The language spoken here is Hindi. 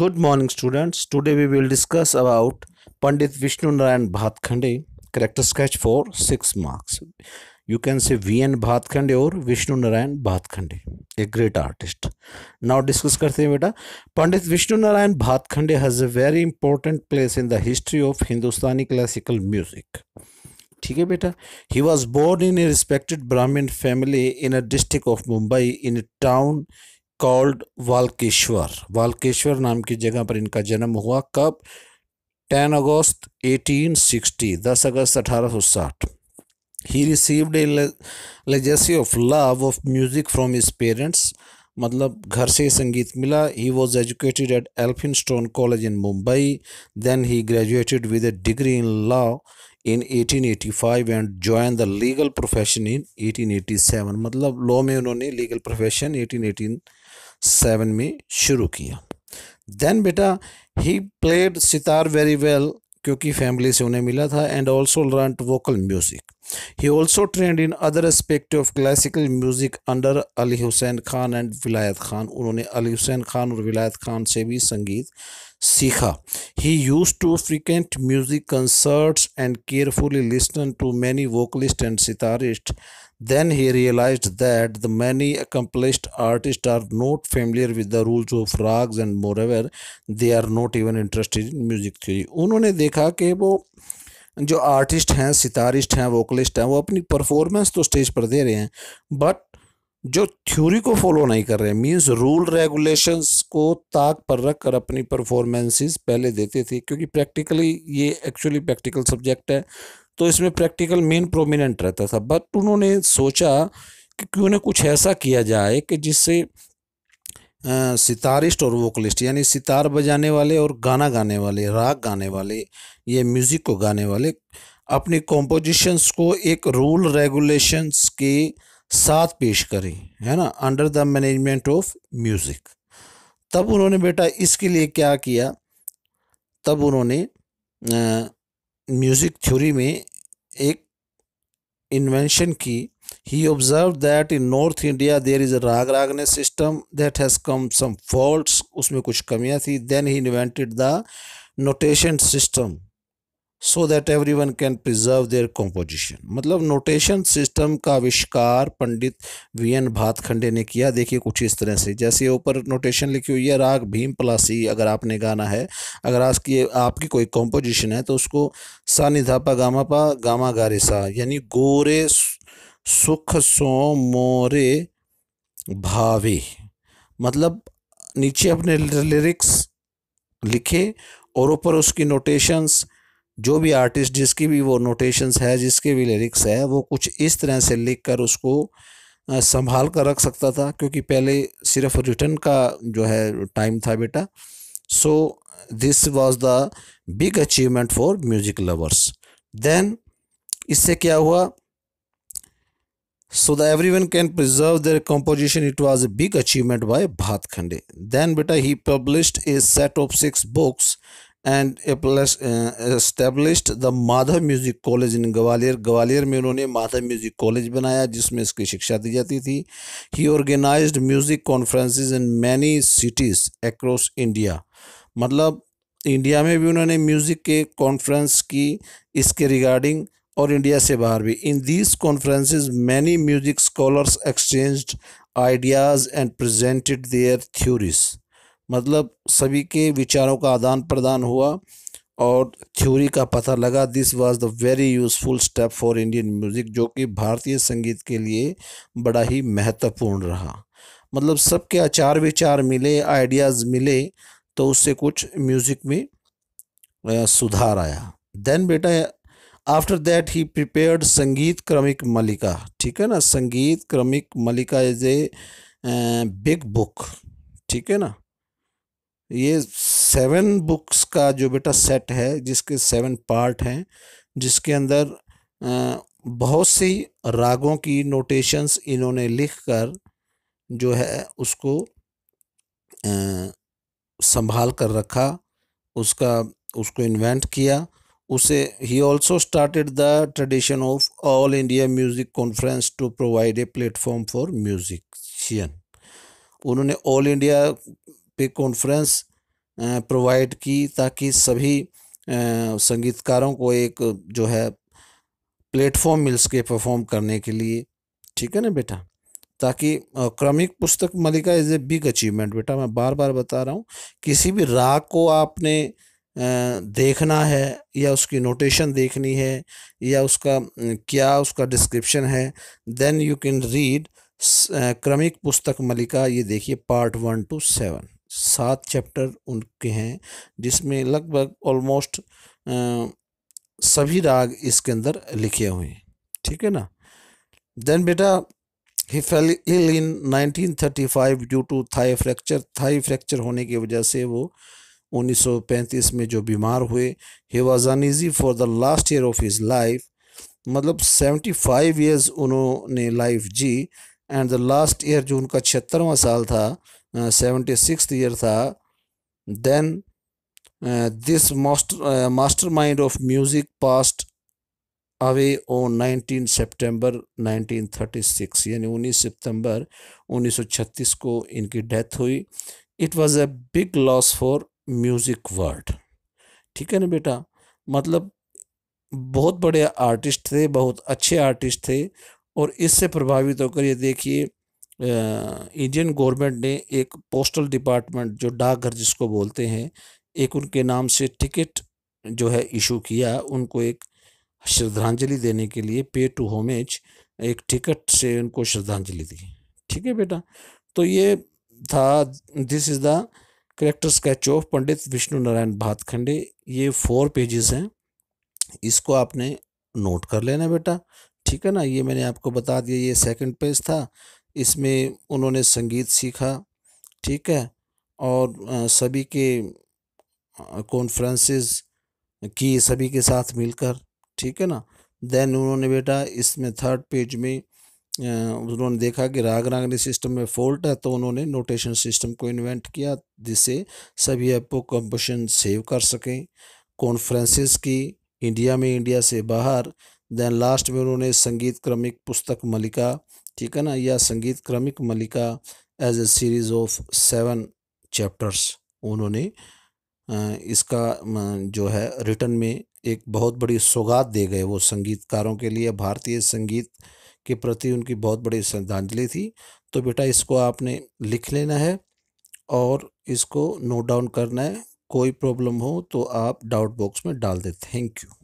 Good morning students. Today we will discuss about Pandit Vishnu Narayan Bhatkande character sketch for 6 marks. You can say VN Bhatkande or Vishnu Narayan Bhatkande, a great artist. Now discuss karte beta. Pandit Vishnu Narayan Bhatkande has a very important place in the history of Hindustani classical music. ठीक है बेटा in a respected Brahmin family in a district of Mumbai in a town called Walkeshwar Walkeshwar नाम की जगह पर इनका जन्म हुआ कब 10 अगस्त 1860 10 अगस्त अठारह ही received a legacy of love of music from his parents मतलब घर से संगीत मिला he was educated at Elphinstone college in Mumbai then he graduated with a degree in law in 1885 and join the legal profession in 1887 मतलब लॉ में उन्होंने लीगल प्रोफेशन 1818 सेवन में शुरू किया देन बेटा he played sitar very well क्योंकि फैमिली से उन्हें मिला था and also learn vocal music He also trained in other aspects of classical music under Ali Hussein Khan and Vilayat Khan. उन्होंने Ali हुसैन Khan और Vilayat Khan से भी संगीत सीखा He used to frequent music concerts and carefully listen to many vocalists and sitarists. Then he realized that the many accomplished artists are not familiar with the rules of rags and moreover they are not even interested in music theory. उन्होंने देखा कि वो जो आर्टिस्ट हैं सितारिस्ट हैं वोकलिस्ट हैं वो अपनी परफॉर्मेंस तो स्टेज पर दे रहे हैं बट जो थ्योरी को फॉलो नहीं कर रहे हैं मीन्स रूल रेगुलेशंस को ताक पर रख कर अपनी परफॉर्मेंसेस पहले देते थे क्योंकि प्रैक्टिकली ये एक्चुअली प्रैक्टिकल सब्जेक्ट है तो इसमें प्रैक्टिकल मेन प्रोमिनेंट रहता था बट उन्होंने सोचा कि क्यों ना कुछ ऐसा किया जाए कि जिससे सितारिस्ट और वोकलिस्ट यानी सितार बजाने वाले और गाना गाने वाले राग गाने वाले ये म्यूज़िक को गाने वाले अपनी कॉम्पोजिशंस को एक रूल रेगुलेशंस के साथ पेश करें है ना under the management of music तब उन्होंने बेटा इसके लिए क्या किया तब उन्होंने म्यूज़िक थ्योरी में एक invention key, he observed that in North India there is a rag ragne system that has come some faults, उसमें कुछ कमियां थी Then he invented the notation system. So that every one can preserve their composition मतलब नोटेशन सिस्टम का आविष्कार पंडित वी एन भातखंडे ने किया देखिए कुछ इस तरह से जैसे ऊपर नोटेशन लिखी हुई है राग भीम प्लासी अगर आपने गाना है अगर आपकी आपकी कोई कॉम्पोजिशन है तो उसको सा निधापा गामा पा गामा गारे सा यानी गोरे सुख सो मोरे भावे मतलब नीचे अपने लिरिक्स लिखे और ऊपर उसकी नोटेशंस जो भी आर्टिस्ट जिसकी भी वो नोटेशंस है जिसके भी लिरिक्स है वो कुछ इस तरह से लिख कर उसको संभाल कर रख सकता था क्योंकि पहले सिर्फ रिटर्न का जो है टाइम था बेटा so this was the big achievement for music lovers then इससे क्या हुआ so the every one can preserve their composition it was a big achievement by Bhatkhande then बेटा he published a set of six books and established the Madhav music college in Gwalior Gwalior में उन्होंने माधव म्यूज़िक कॉलेज बनाया जिसमें इसकी शिक्षा दी जाती थी he organized music conferences in many cities across India मतलब इंडिया में भी उन्होंने म्यूज़िक के कॉन्फ्रेंस की इसके रिगार्डिंग और इंडिया से बाहर भी in these conferences many music scholars exchanged ideas and presented their theories मतलब सभी के विचारों का आदान प्रदान हुआ और थ्योरी का पता लगा this was the very useful step for Indian music जो कि भारतीय संगीत के लिए बड़ा ही महत्वपूर्ण रहा मतलब सबके आचार विचार मिले आइडियाज़ मिले तो उससे कुछ म्यूज़िक में सुधार आया देन बेटा आफ्टर दैट ही प्रिपेयर्ड संगीत क्रमिक मलिका ठीक है ना संगीत Kramik Malika is a big book ठीक है ना ये सेवन बुक्स का जो बेटा सेट है जिसके सेवन पार्ट हैं जिसके अंदर बहुत सी रागों की नोटेशंस इन्होंने लिख कर जो है उसको संभाल कर रखा उसका उसको इन्वेंट किया उसे he also started the tradition of all India music conference to provide a platform for musician उन्होंने ऑल इंडिया पे कॉन्फ्रेंस प्रोवाइड की ताकि सभी संगीतकारों को एक जो है प्लेटफॉर्म मिल सके परफॉर्म करने के लिए ठीक है ना बेटा ताकि Kramik Pustak Malika is a big achievement बेटा मैं बार बार बता रहा हूँ किसी भी राग को आपने देखना है या उसकी नोटेशन देखनी है या उसका क्या उसका डिस्क्रिप्शन है देन यू कैन रीड क्रमिक पुस्तक मलिका ये देखिए पार्ट वन टू सेवन सात चैप्टर उनके हैं जिसमें लगभग ऑलमोस्ट सभी राग इसके अंदर लिखे हुए हैं ठीक है ना देन बेटा he fell ill in 1935 due to thigh fracture thigh fracture होने की वजह से वो 1935 में जो बीमार हुए he was uneasy for the last year of his life मतलब 75 ईयर्स उन्होंने लाइफ जी एंड द लास्ट ईयर जो उनका छिहत्तरवा साल था सेवेंटी सिक्स ईयर था then this master master mind of music passed away on nineteen thirty six यानी उन्नीस सितम्बर उन्नीस सौ छत्तीस को इनकी डेथ हुई it was a big loss for music world ठीक है ना बेटा मतलब बहुत बड़े आर्टिस्ट थे बहुत अच्छे आर्टिस्ट थे और इससे प्रभावित होकर ये देखिए इंडियन गवर्नमेंट ने एक पोस्टल डिपार्टमेंट जो डाकघर जिसको बोलते हैं एक उनके नाम से टिकट जो है इशू किया उनको एक श्रद्धांजलि देने के लिए पे टू होमेज एक टिकट से उनको श्रद्धांजलि दी ठीक है बेटा तो ये था this is the character sketch of Pandit Vishnu Narayan Bhatkhande ये फोर पेजेस हैं इसको आपने नोट कर लेना बेटा ठीक है ना ये मैंने आपको बता दिया ये सेकंड पेज था इसमें उन्होंने संगीत सीखा ठीक है और सभी के कॉन्फ्रेंसेस की सभी के साथ मिलकर ठीक है ना देन उन्होंने बेटा इसमें थर्ड पेज में उन्होंने देखा कि राग रागनी सिस्टम में फॉल्ट है तो उन्होंने नोटेशन सिस्टम को इन्वेंट किया जिससे सभी ऐपो कंपोजिशन सेव कर सकें कॉन्फ्रेंसेस की इंडिया में इंडिया से बाहर देन लास्ट में उन्होंने संगीत क्रमिक पुस्तक मलिका ठीक है ना या संगीत Kramik Malika as a series of seven chapters उन्होंने इसका जो है रिटर्न में एक बहुत बड़ी सौगात दे गए वो संगीतकारों के लिए भारतीय संगीत के प्रति उनकी बहुत बड़ी श्रद्धांजलि थी तो बेटा इसको आपने लिख लेना है और इसको नोट डाउन करना है कोई प्रॉब्लम हो तो आप डाउट बॉक्स में डाल दें थैंक यू